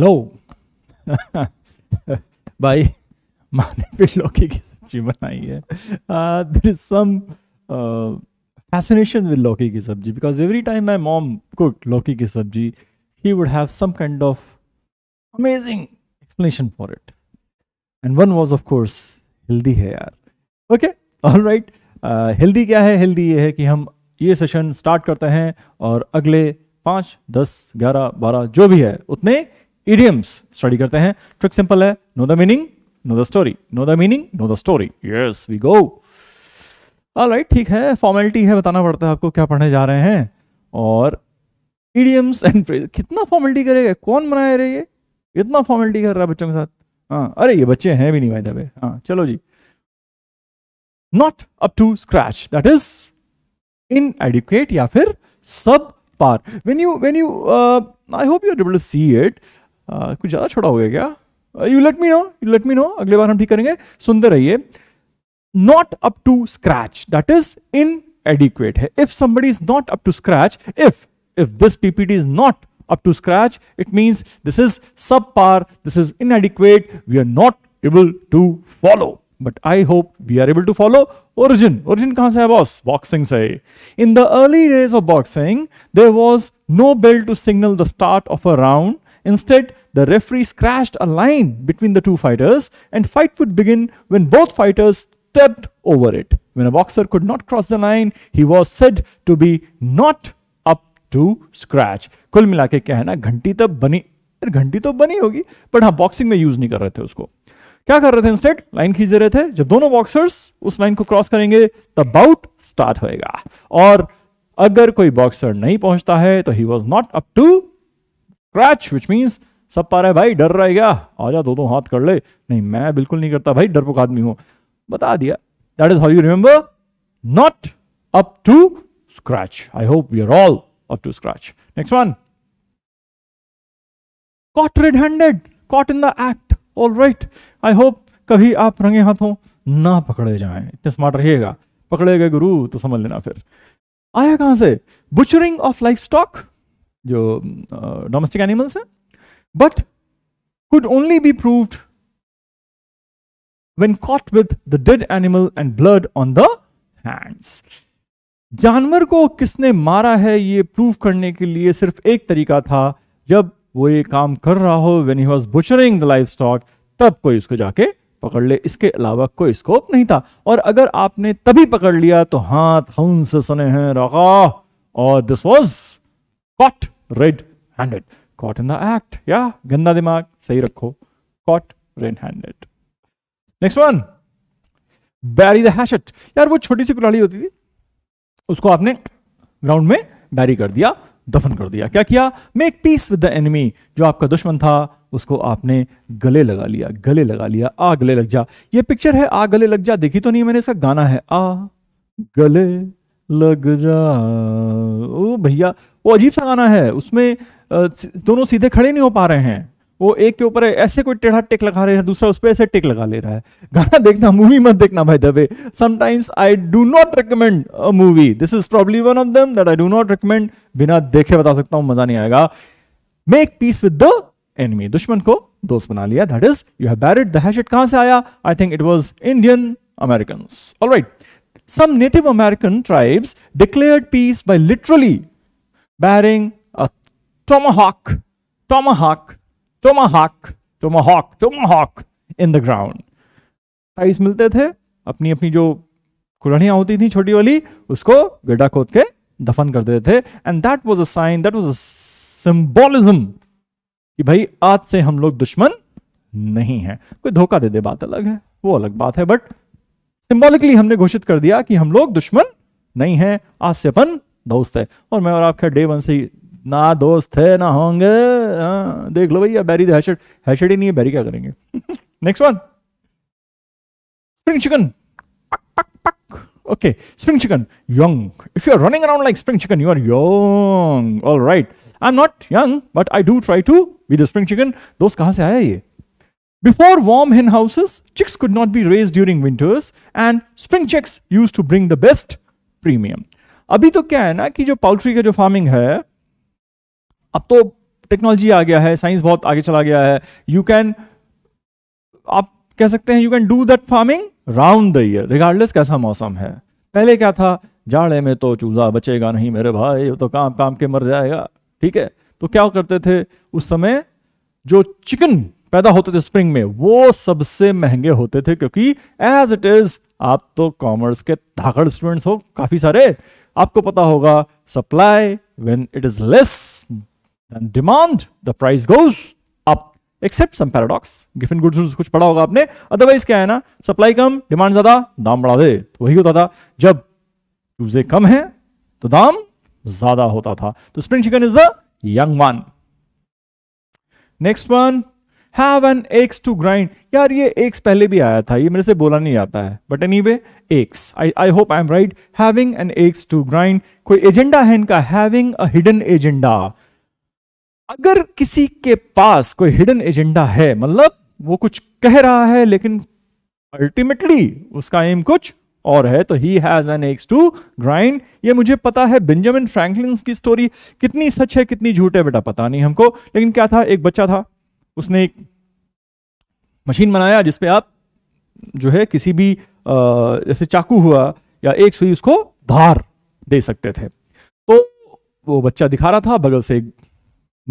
लो भाई माँ ने भी की सब्जी बनाई है there is some fascination with लौकी की सब्जी because every time my mom cook लौकी की सब्जी ही would have some kind of amazing explanation for it and one was of course healthy है यार ओके ऑल राइट हेल्दी क्या है हेल्दी ये है कि हम ये सेशन स्टार्ट करते हैं और अगले पाँच दस ग्यारह बारह जो भी है उतने इडियम्स स्टडी करते हैं ट्रिक सिंपल है know the meaning know the story know the meaning know the story yes we go right ठीक है फॉर्मेलिटी है बताना पड़ता है आपको क्या पढ़ने जा रहे हैं और इडियम्स एंड कितना फॉर्मेलिटी करेगा कौन बनाया रही है इतना फॉर्मेलिटी कर रहा है बच्चों के साथ हाँ अरे ये बच्चे हैं भी नहीं भाई दबे हाँ चलो जी not up to scratch that is inadequate या फिर सब पार when you when you I hope you able to see it ah, कुछ ज़्यादा छोड़ा हो गया क्या you let me know you let me know अगले बार हम ठीक करेंगे सुनते रहिए not up to scratch that is inadequate है if somebody is not up to scratch if if this PPT is not up to scratch it means this is subpar this is inadequate we are not able to follow but i hope we are able to follow origin origin kahan se hai boss boxing se in the early days of boxing there was no bell to signal the start of a round Instead, the referee scratched a line between the two fighters and fight would begin when both fighters stepped over it. When a boxer could not cross the line, he was said to be not up to scratch. कुल मिला के क्या है ना घंटी तब बनी घंटी तो बनी होगी बट हाँ बॉक्सिंग में यूज नहीं कर रहे थे उसको क्या कर रहे थे इंस्टेड लाइन खींच रहे थे जब दोनों बॉक्सर्स उस लाइन को क्रॉस करेंगे तब बाउट स्टार्ट होएगा और अगर कोई बॉक्सर नहीं पहुंचता है तो he was not up to scratch which means सब पा रहा है भाई डर रहा है क्या जा दो दो हाथ कर ले नहीं मैं बिल्कुल नहीं करता भाई डरपोक आदमी हूं बता दिया that is how you remember not up to scratch I hope you're all up to scratch next one caught red handed caught in the act all right I hope कभी आप रंगे हाथों ना पकड़े जाएं इतने स्मार्ट रहिएगा पकड़े गए गुरु तो समझ लेना फिर आया कहां से बुचरिंग ऑफ लाइफ स्टॉक जो डोमेस्टिक एनिमल्स हैं but could only be proved when caught with the dead animal and blood on the hands जानवर को किसने मारा है ये प्रूव करने के लिए सिर्फ एक तरीका था जब वो ये काम कर रहा हो when he was butchering the livestock तब कोई उसको जाके पकड़ ले इसके अलावा कोई स्कोप नहीं था और अगर आपने तभी पकड़ लिया तो हाथ हंस से सने हैं रखा और this was caught red handed caught in the act या गंदा दिमाग सही रखो caught red handed next one bury the hatchet यार वो छोटी सी कुलाड़ी होती थी उसको आपने ग्राउंड में बैरी कर दिया दफन कर दिया क्या किया make peace with the enemy जो आपका दुश्मन था उसको आपने गले लगा लिया गले लगा लिया आ गले लग जा ये पिक्चर है आ गले लग जा देखी तो नहीं मैंने इसका गाना है आ गले लग जा ओ भैया वो अजीब सा गाना है उसमें दोनों सीधे खड़े नहीं हो पा रहे हैं वो एक के ऊपर ऐसे कोई टेढ़ा टिक लगा रहे हैं दूसरा उस पर ऐसे टिक लगा ले रहा है गाना देखना मूवी मत देखना भाई दबे sometimes I do not recommend a movie this is probably one of them that I do not recommend बिना देखे बता सकता हूं मजा नहीं आएगा make peace with the enemy दुश्मन को दोस्त बना लिया that is you have buried the hatchet कहां से आया I think it was Indian American right some native American tribes declared peace by literally bearing a tomahawk, tomahawk, tomahawk, tomahawk, tomahawk in the ground. टाइस मिलते थे अपनी अपनी जो कुलहड़ियां होती थी छोटी वाली उसको गड्ढा खोद के दफन कर देते थे and that was a sign that was a symbolism कि भाई आज से हम लोग दुश्मन नहीं है कोई धोखा दे दे बात अलग है वो अलग बात है बट सिंबॉलिकली हमने घोषित कर दिया कि हम लोग दुश्मन नहीं है आज से अपन दोस्त है और मैं और आप खैर डे वन से ही ना दोस्त है ना होंगे आ, देख लो भैया बैरी हैशेड हैशेड ही नहीं है बैरी क्या करेंगे next one spring chicken okay spring chicken young if you're running around like spring chicken you are young all right i'm not young but i do try to be the spring chicken those kahan se aaya ye before warm hen houses chicks could not be raised during winters and spring chicks used to bring the best premium अभी तो क्या है ना कि जो poultry का जो farming है अब तो टेक्नोलॉजी आ गया है साइंस बहुत आगे चला गया है यू कैन आप कह सकते हैं you can do that farming round the year regardless कैसा मौसम है पहले क्या था जाड़े में तो चूजा बचेगा नहीं मेरे भाई तो काम काम के मर जाएगा ठीक है तो क्या करते थे उस समय जो चिकन पैदा होते थे स्प्रिंग में वो सबसे महंगे होते थे क्योंकि एज इट इज आप तो कॉमर्स के धाकड़ स्टूडेंट्स हो काफी सारे आपको पता होगा supply when it is less demand the price goes goes except some paradox Giffen Giffen कुछ पढ़ा होगा आपने अदरवाइज क्या है ना सप्लाई कम डिमांड ज्यादा दाम बढ़ा दे तो वही होता था जब चूजे कम है तो दाम ज्यादा होता था तो spring chicken is the young one next one have an axe to grind यार ये एक्स पहले भी आया था ये मेरे से बोला नहीं आता है but anyway axe I I hope I am right having an axe to grind कोई एजेंडा है इनका हैविंग अ हिडन एजेंडा अगर किसी के पास कोई हिडन एजेंडा है मतलब वो कुछ कह रहा है लेकिन अल्टीमेटली उसका एम कुछ और है तो he has an axe to grind ये मुझे पता है बेंजामिन फ्रैंकलिन की स्टोरी कितनी सच है कितनी झूठ है बेटा पता नहीं हमको लेकिन क्या था एक बच्चा था उसने एक मशीन बनाया जिसपे आप जो है किसी भी जैसे चाकू हुआ या एक सुई उसको धार दे सकते थे तो वो बच्चा दिखा रहा था बगल से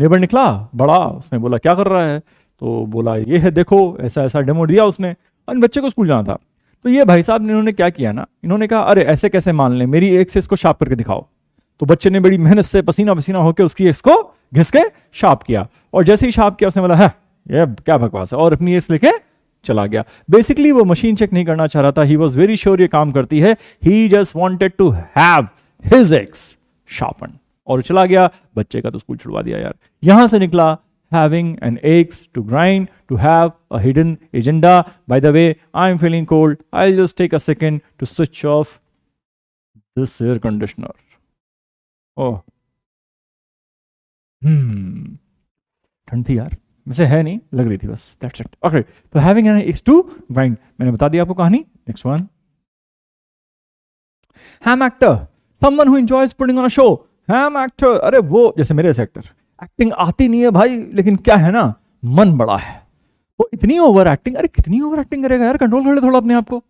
नेबर निकला बड़ा उसने बोला क्या कर रहा है तो बोला ये है देखो ऐसा ऐसा डेमो दिया उसने और बच्चे को स्कूल जाना था तो ये भाई साहब ने इन्होंने क्या किया ना इन्होंने कहा अरे ऐसे कैसे मान लें मेरी एक से इसको शार्प करके दिखाओ तो बच्चे ने बड़ी मेहनत से पसीना पसीना होकर उसकी एक्स को घिस के शार्प किया और जैसे ही शार्प किया उसने बोला है हाँ, ये क्या बकवास है और अपनी एस लिखे चला गया बेसिकली वो मशीन चेक नहीं करना चाह रहा था ही वॉज वेरी श्योर ये काम करती है he just wanted to have his axe sharpen और चला गया बच्चे का तो स्कूल छुड़वा दिया यार यहां से निकला having an eggs to grind, to have a hidden agenda. By the way, I'm feeling cold. I'll just take a second to switch off this air conditioner. Oh. Hmm. ठंड थी यार वैसे है नहीं लग रही थी बस दैट्स इट ओके तो having an axe to grind मैंने बता दिया आपको कहानी next one ham actor someone who enjoys putting on a show ham actor अरे वो जैसे मेरे जैसे एक्टर एक्टिंग आती नहीं है भाई लेकिन क्या है ना मन बड़ा है वो इतनी ओवर एक्टिंग अरे कितनी ओवर एक्टिंग करेगा यार कंट्रोल कर ले थोड़ा अपने आप को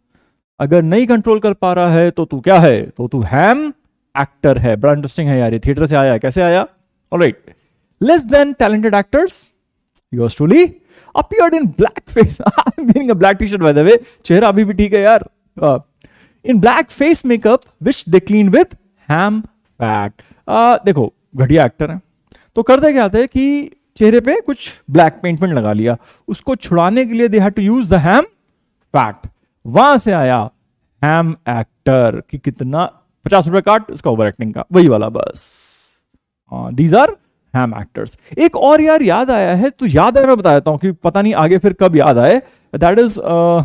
अगर नहीं कंट्रोल कर पा रहा है तो तू क्या है तो तू हैम एक्टर है बड़ा इंटरेस्टिंग है यार ये थिएटर से आया कैसे आया alright right. less than talented actors, yours truly, appeared in blackface. I'm wearing a black t-shirt by the way. Chehra abhi bhi theek hai yaar. Uh, in black face makeup, which they clean with ham fat. Uh, देखो घटिया actor है तो करते क्या थे कि चेहरे पे कुछ ब्लैक पेंट पेंट लगा लिया उसको छुड़ाने के लिए they had to use the ham fat वहां से आया हैम एक्टर कि कितना पचास रुपए काट उसका ओवर एक्टिंग का वही वाला बस दीज आर हैम एक्टर्स एक और यार याद आया है तो याद है मैं बता देता हूं कि पता नहीं आगे फिर कब याद आए दैट इज uh,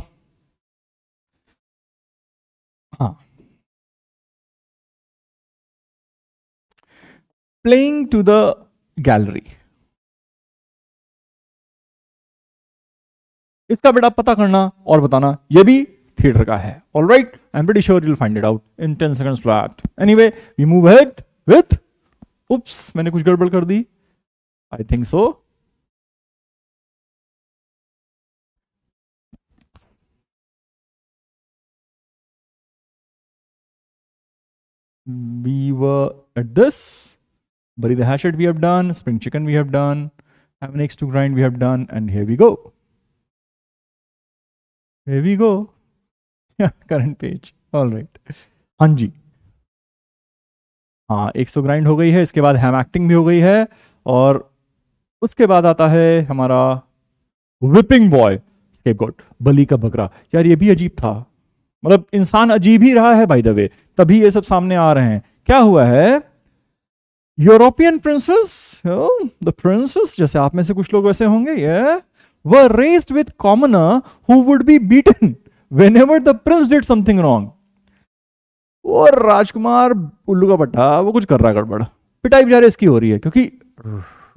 हाँ प्लेइंग टू द गैलरी इसका बेटा पता करना और बताना ये भी थिएटर का है all right I am pretty sure you'll find it out in ten seconds flat way we move head with oops मैंने कुछ गड़बड़ कर दी I think so we were at this bury the hatchet we have done spring chicken we have done have an x to grind we have done and here we go here we go yeah current page all right hanji हाँ एक सौ तो grind हो गई है इसके बाद हैम acting भी हो गई है और उसके बाद आता है हमारा विपिंग बॉय गोट बली का बकरा यार ये भी अजीब था मतलब इंसान अजीब ही रहा है भाई द वे तभी ये सब सामने आ रहे हैं क्या हुआ है यूरोपियन प्रिंसेस द प्रिंसेस जैसे आप में से कुछ लोग वैसे होंगे ये were raised with commoner who would be beaten whenever the prince did something wrong और राजकुमार उल्लू का पट्टा वो कुछ कर रहा है गड़बड़ पिटाई बेचारे इसकी हो रही है क्योंकि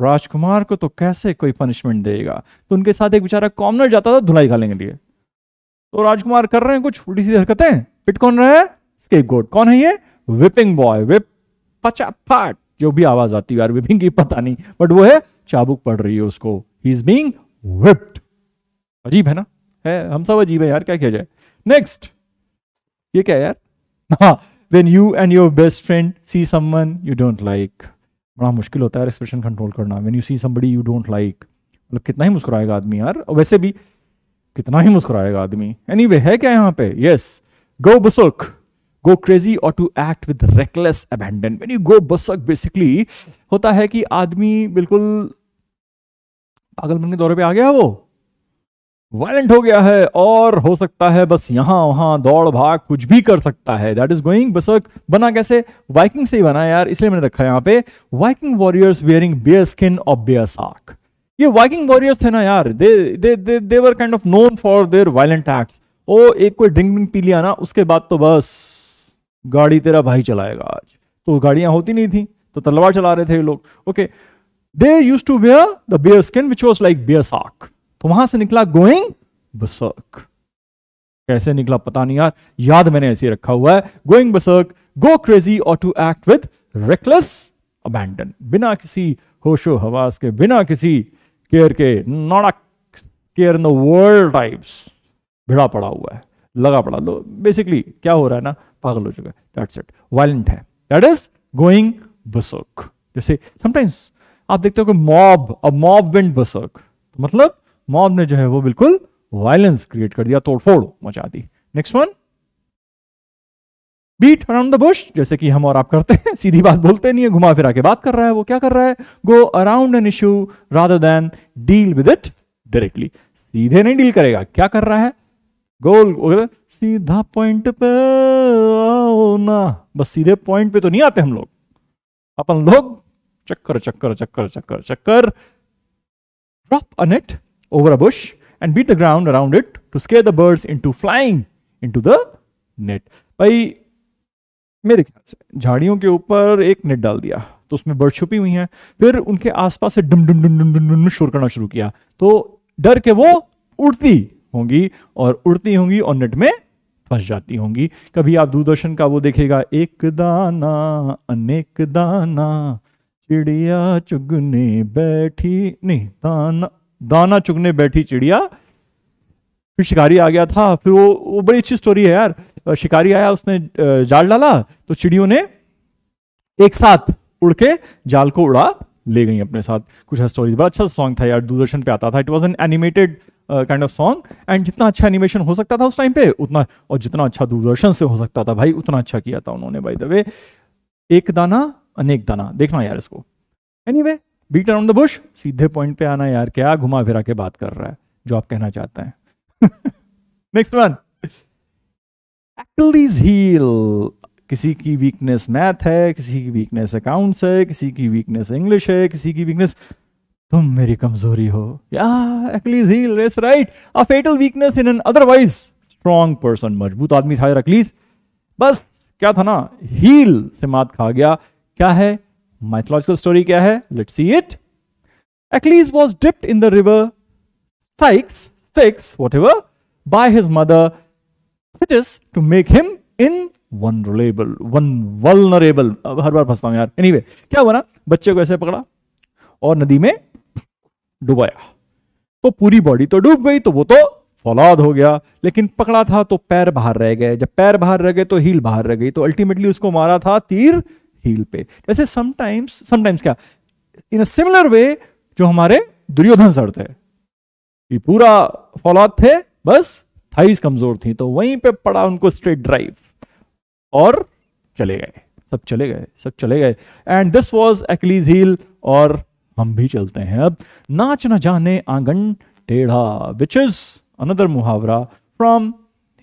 राजकुमार को तो कैसे कोई पनिशमेंट देगा तो उनके साथ एक बेचारा कॉमनर जाता था धुलाई खाने के लिए तो राजकुमार कर रहे हैं कुछ उल्टी सीधी हरकतें पिट कौन रहा है स्केप गोट कौन है ये विपिंग बॉय विप पचा फाट जो भी आवाज आती है यार विपिंग की पता नहीं बट वो है चाबुक पड़ रही है उसको ही इज बींग विप्ड अजीब है ना है हम सब अजीब है यार क्या किया जाए नेक्स्ट ये क्या यार when you and your best friend see someone you don't like बड़ा मुश्किल होता है एक्सप्रेशन कंट्रोल करना when you see somebody you don't like मतलब कितना ही मुस्कुराएगा आदमी यार वैसे भी कितना ही मुस्कुराएगा आदमी एनी anyway, है क्या यहाँ पे yes go berserk go crazy और to act with reckless abandon when you go berserk basically होता है कि आदमी बिल्कुल पागलपन के दौरे पे आ गया वो वायलेंट हो गया है और हो सकता है बस यहां वहां दौड़ भाग कुछ भी कर सकता है दैट इज गोइंग बसर्क बना कैसे वाइकिंग से ही बना यार इसलिए मैंने रखा है यहां पे Viking warriors wearing bear skin और बियर साक ये वाइकिंग वॉरियर्स थे ना यार they they they they were kind of known for their violent acts ओ एक कोई ड्रिंक विंक पी लिया ना उसके बाद तो बस गाड़ी तेरा भाई चलाएगा आज तो गाड़ियां होती नहीं थी तो तलवार चला रहे थे लोग okay they used to wear the bear skin which was like bear sark तो वहां से निकला गोइंग बसर्क कैसे निकला पता नहीं यार याद मैंने ऐसे रखा हुआ है गोइंग बसर्क गो क्रेजी और to act with reckless abandon बिना किसी होशो हवास के बिना किसी केयर के not care in the world types भिड़ा पड़ा हुआ है लगा पड़ा लो बेसिकली क्या हो रहा है ना पागल हो चुका है दैट्स इट वायलेंट है दैट इज गोइंग बसर्क जैसे समटाइम्स आप देखते हो कि mob a mob went berserk मतलब मॉब ने जो है वो बिल्कुल वायलेंस क्रिएट कर दिया तोड़फोड़ मचा दी next one beat around the bush जैसे कि हम और आप करते हैं सीधी बात बोलते नहीं है घुमा फिरा के बात कर रहा है वो क्या कर रहा है go around an issue rather than deal with it directly सीधे नहीं डील करेगा क्या कर रहा है गोल सीधा पॉइंट पे आओ ना बस सीधे पॉइंट पे तो नहीं आते हम लोग अपन लोग चक्कर चक्कर चक्कर चक्कर चक्कर ड्रॉप अनेट over a bush and beat the ground around it to scare the birds into flying into the net. mere मेरे ख्याल से झाड़ियों के ऊपर एक नेट डाल दिया तो उसमें बर्ड छुपी हुई fir फिर उनके paas se dum dum dum dum dum dum shor karna शुरू किया तो डर के वो उड़ती होंगी और उड़ती होंगी और नेट में फंस जाती होंगी कभी आप दूरदर्शन का वो देखेगा एक दाना अनेक दाना चिड़िया चुगने बैठी नहीं दाना दाना चुगने बैठी चिड़िया फिर शिकारी आ गया था फिर वो वो बड़ी अच्छी स्टोरी है यार शिकारी आया उसने जाल डाला तो चिड़ियों ने एक साथ उड़ के जाल को उड़ा ले गई अपने साथ कुछ स्टोरी बड़ा अच्छा सॉन्ग था यार दूरदर्शन पे आता था it was an animated kind of song and जितना अच्छा एनिमेशन हो सकता था उस टाइम पे उतना और जितना अच्छा दूरदर्शन से हो सकता था भाई उतना अच्छा किया था उन्होंने भाई द वे एक दाना अनेक दाना देखना यार इसको any anyway, beat around the bush सीधे पॉइंट पे आना यार क्या घुमा फिरा के बात कर रहा है जो आप कहना चाहते हैं नेक्स्ट वन एक्टलीज हील किसी की वीकनेस मैथ है किसी की वीकनेस अकाउंट्स है किसी की वीकनेस इंग्लिश है किसी की वीकनेस तुम मेरी कमजोरी हो या हील रेस right a fatal weakness in an otherwise strong person मजबूत आदमी था यार अकलीज बस क्या था ना हील से मात खा गया क्या है माइथोलॉजिकल स्टोरी क्या है let see it Achilles was dipped in the river Styx फिक्स whatever by his mother it is to make him invulnerable one vulnerable हर बार फंसता हूं यार एनी anyway, क्या हुआ ना बच्चे को ऐसे पकड़ा और नदी में डुबाया तो पूरी बॉडी तो डूब गई तो वो तो फौलाद हो गया लेकिन पकड़ा था तो पैर बाहर रह गए जब पैर बाहर रह गए तो हील बाहर रह गई तो अल्टीमेटली उसको मारा था तीर हील पे जैसे समटाइम्स समटाइम्स क्या इन सिमिलर वे जो हमारे दुर्योधन सर थे ये पूरा फौलाद थे बस थाइस कमजोर थी तो वहीं पे पड़ा उनको स्ट्रेट ड्राइव और चले गए सब चले गए सब चले गए and this was Achilles heel और हम भी चलते हैं अब नाच ना जाने आंगन टेढ़ा विच इज अनदर मुहावरा फ्रॉम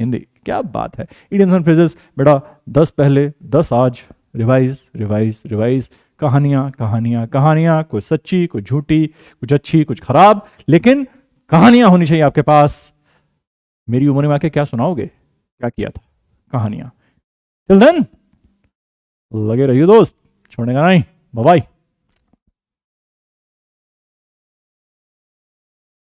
हिंदी क्या बात है इडियम फ्रेजेस बेटा दस पहले दस आज रिवाइज रिवाइज रिवाइज कहानियां कहानियां कहानियां कुछ सच्ची कुछ झूठी कुछ अच्छी कुछ खराब लेकिन कहानियां होनी चाहिए आपके पास मेरी उम्र में आके क्या सुनाओगे क्या किया था कहानियां टिल देन लगे रहिए दोस्त छोड़ने का नहीं बाय